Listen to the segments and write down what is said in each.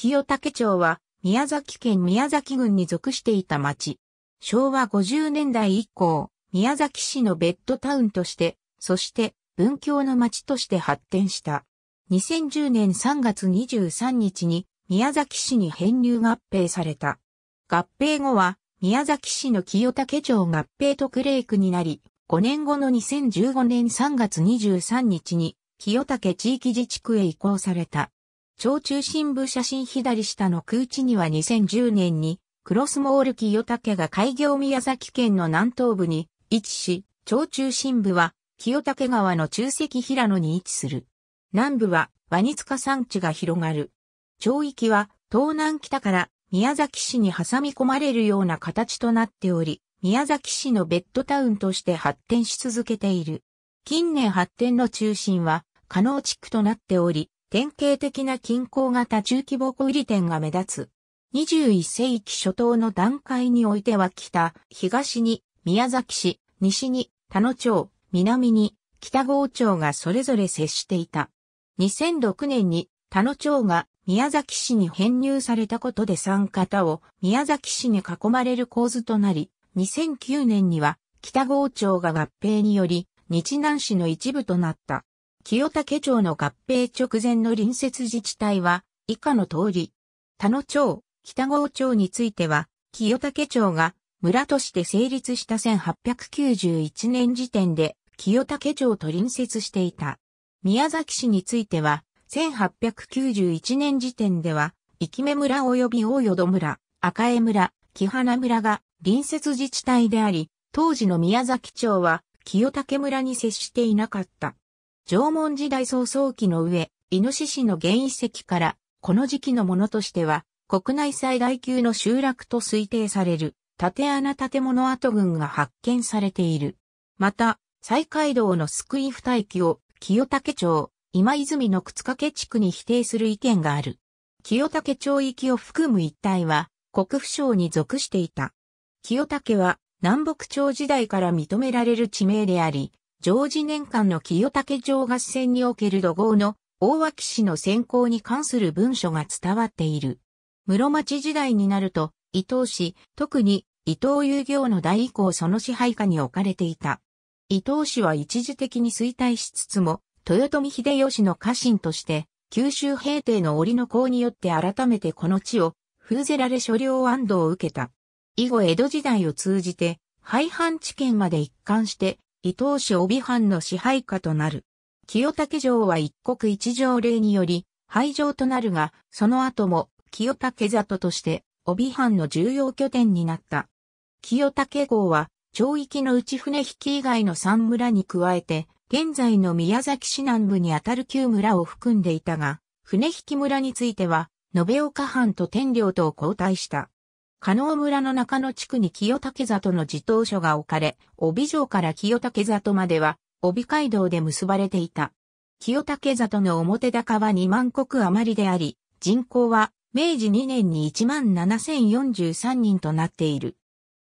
清武町は宮崎県宮崎郡に属していた町。昭和50年代以降、宮崎市のベッドタウンとして、そして文教の町として発展した。2010年3月23日に宮崎市に編入合併された。合併後は宮崎市の清武町合併特例区になり、5年後の2015年3月23日に清武地域自治区へ移行された。超中心部写真左下の空地には2010年に、クロスモール清武が開業宮崎県の南東部に位置し、超中心部は清武川の中石平野に位置する。南部はワニツカ山地が広がる。町域は東南北から宮崎市に挟み込まれるような形となっており、宮崎市のベッドタウンとして発展し続けている。近年発展の中心は、加納地区となっており、典型的な均衡型中規模小売店が目立つ。21世紀初頭の段階においては北、東に宮崎市、西に田野町、南に北郷町がそれぞれ接していた。2006年に田野町が宮崎市に編入されたことで三方を宮崎市に囲まれる構図となり、2009年には北郷町が合併により日南市の一部となった。清武町の合併直前の隣接自治体は、以下の通り。田野町、北郷町については、清武町が村として成立した1891年時点で、清武町と隣接していた。宮崎市については、1891年時点では、生目村及び大淀村、赤江村、木花村が隣接自治体であり、当時の宮崎町は清武村に接していなかった。縄文時代早々期の上、イノシシの原遺跡から、この時期のものとしては、国内最大級の集落と推定される、縦穴建物跡群が発見されている。また、西海道の救い二駅を、清武町、今泉の靴掛地区に否定する意見がある。清武町域を含む一帯は、国府省に属していた。清武は、南北朝時代から認められる地名であり、常時年間の清武城合戦における土豪の大脇氏の選考に関する文書が伝わっている。室町時代になると、伊東氏、特に伊東遊行の代以降その支配下に置かれていた。伊東氏は一時的に衰退しつつも、豊臣秀吉の家臣として、九州平定の檻の功によって改めてこの地を、封ぜられ所領安堵を受けた。以後江戸時代を通じて、廃藩置県まで一貫して、伊東市帯藩の支配下となる。清武城は一国一条例により、廃城となるが、その後も清武里として帯藩の重要拠点になった。清武号は、町域の内船引き以外の三村に加えて、現在の宮崎市南部にあたる旧村を含んでいたが、船引き村については、延岡藩と天領とを交代した。加納村の中野地区に清武里の自動所が置かれ、帯城から清武里までは、帯街道で結ばれていた。清武里の表高は2万石余りであり、人口は明治2年に17,043人となっている。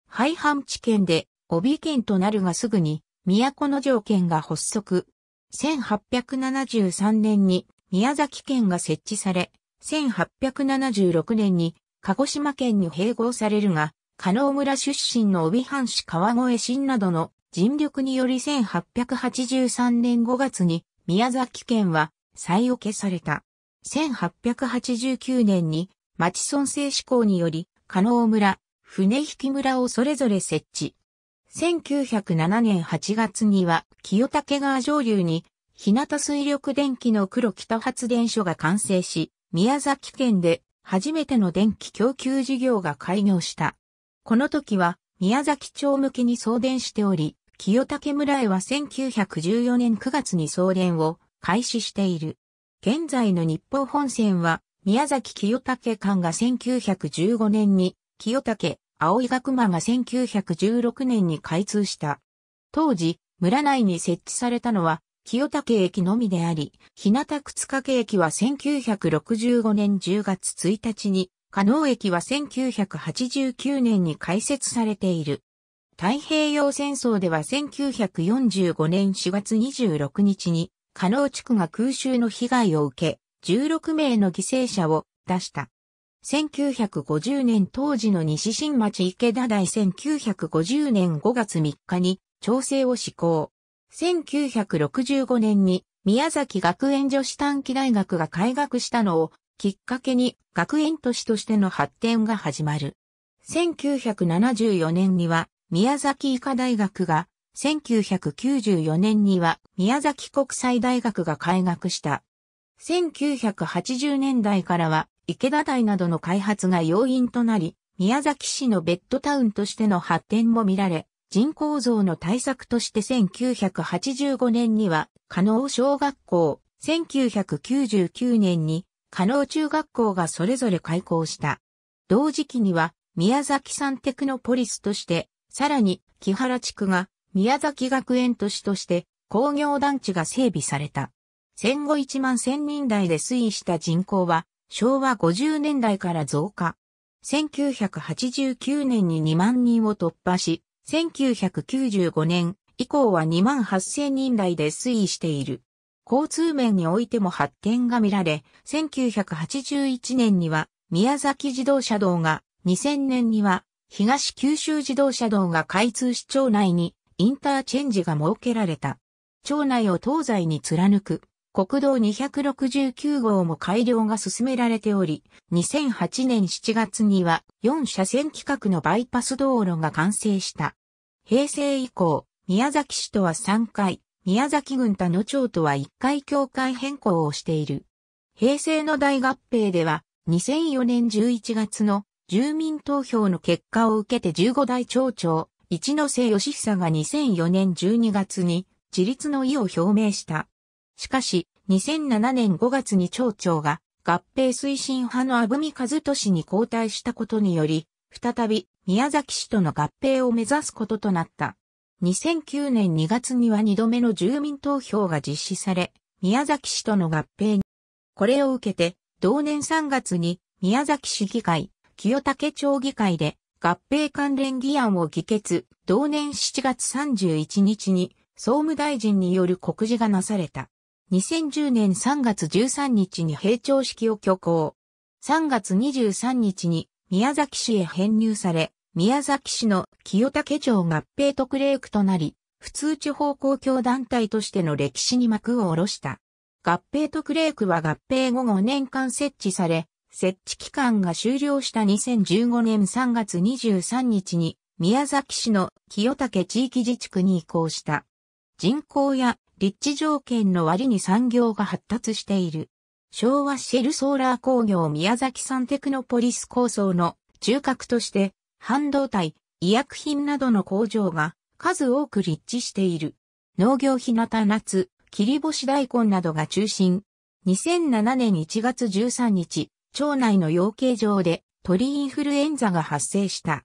廃藩置県で帯県となるがすぐに、都の条件が発足。1873年に宮崎県が設置され、1876年に鹿児島県に併合されるが、加納村出身の帯藩士川越新などの尽力により1883年5月に宮崎県は再を消された。1889年に町村制施行により、加納村、船引村をそれぞれ設置。1907年8月には清武川上流に日向水力電気の黒北発電所が完成し、宮崎県で初めての電気供給事業が開業した。この時は宮崎町向けに送電しており、清武村へは1914年9月に送電を開始している。現在の日報本線は宮崎清武間が1915年に、清武、青井学間が1916年に開通した。当時、村内に設置されたのは清武駅のみであり、日向靴掛駅は1965年10月1日に、加納駅は1989年に開設されている。太平洋戦争では1945年4月26日に、加納地区が空襲の被害を受け、16名の犠牲者を出した。1950年当時の西新町池田台1950年5月3日に調整を施行。1965年に宮崎学園女子短期大学が開学したのをきっかけに学園都市としての発展が始まる。1974年には宮崎医科大学が、1994年には宮崎国際大学が開学した。1980年代からは池田台などの開発が要因となり、宮崎市のベッドタウンとしての発展も見られ、人口増の対策として1985年には、加納小学校、1999年に、加納中学校がそれぞれ開校した。同時期には、宮崎産テクノポリスとして、さらに、木原地区が、宮崎学園都市として、工業団地が整備された。戦後1万1000人台で推移した人口は、昭和50年代から増加。1989年に2万人を突破し、1995年以降は2万8000人台で推移している。交通面においても発展が見られ、1981年には宮崎自動車道が、2000年には東九州自動車道が開通し町内にインターチェンジが設けられた。町内を東西に貫く国道269号も改良が進められており、2008年7月には4車線規格のバイパス道路が完成した。平成以降、宮崎市とは3回、宮崎郡田野町とは1回境界変更をしている。平成の大合併では、2004年11月の住民投票の結果を受けて15代町長、一ノ瀬義久が2004年12月に自立の意を表明した。しかし、2007年5月に町長が合併推進派の阿文和俊に交代したことにより、再び宮崎市との合併を目指すこととなった。2009年2月には2度目の住民投票が実施され、宮崎市との合併に、これを受けて、同年3月に宮崎市議会、清武町議会で合併関連議案を議決、同年7月31日に総務大臣による告示がなされた。2010年3月13日に閉庁式を挙行。3月23日に宮崎市へ編入され、宮崎市の清武町合併特例区となり、普通地方公共団体としての歴史に幕を下ろした。合併特例区は合併後5年間設置され、設置期間が終了した2015年3月23日に宮崎市の清武地域自治区に移行した。人口や立地条件の割に産業が発達している。昭和シェルソーラー工業宮崎産テクノポリス構想の中核として、半導体、医薬品などの工場が数多く立地している。農業日向夏、切り干し大根などが中心。2007年1月13日、町内の養鶏場で鳥インフルエンザが発生した。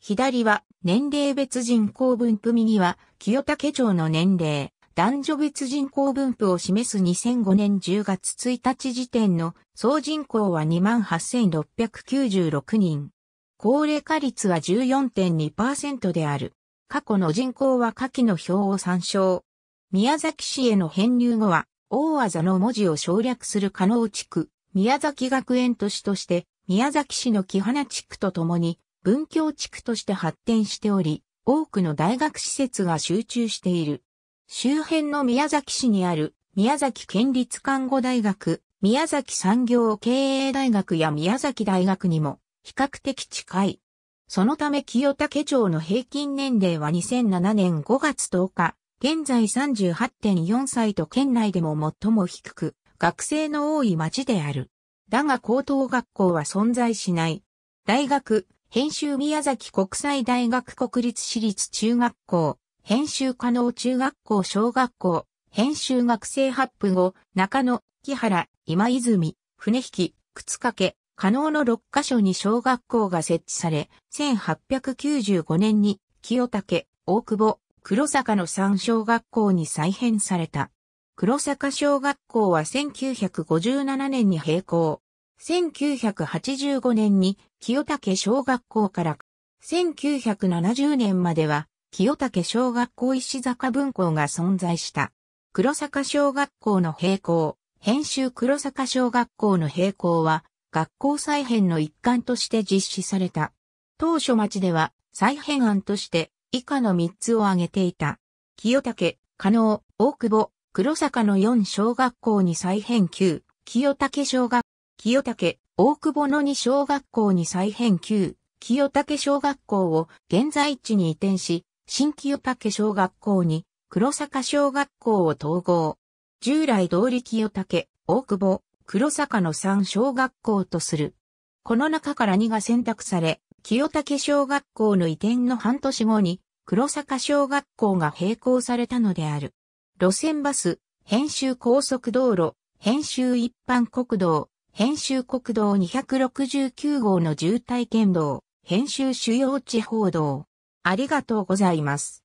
左は年齢別人口分布右は清武町の年齢。男女別人口分布を示す2005年10月1日時点の総人口は28,696人。高齢化率は14.2%である。過去の人口は下記の表を参照。宮崎市への編入後は、大技の文字を省略する加納地区、宮崎学園都市として、宮崎市の木花地区とともに、文教地区として発展しており、多くの大学施設が集中している。周辺の宮崎市にある宮崎県立看護大学、宮崎産業経営大学や宮崎大学にも比較的近い。そのため清武町の平均年齢は2007年5月10日、現在38.4歳と県内でも最も低く、学生の多い町である。だが高等学校は存在しない。大学、編集宮崎国際大学国立私立中学校、編集可能中学校小学校、編集学生発布後、中野、木原、今泉、船引、靴掛、可能の6カ所に小学校が設置され、1895年に清武、大久保、黒坂の3小学校に再編された。黒坂小学校は1957年に閉校。1985年に清武小学校から1970年までは清武小学校石坂分校が存在した。黒坂小学校の閉校、編集黒坂小学校の閉校は、学校再編の一環として実施された。当初町では、再編案として、以下の3つを挙げていた。清武、加納、大久保、黒坂の4小学校に再編級、清武小学、清武、大久保の2小学校に再編級、清武小学校を現在地に移転し、新清武小学校に黒坂小学校を統合。従来通り清武、大久保、黒坂の3小学校とする。この中から2が選択され、清武小学校の移転の半年後に、黒坂小学校が並行されたのである。路線バス、編集高速道路、編集一般国道、編集国道269号の渋滞県道、編集主要地方道。ありがとうございます。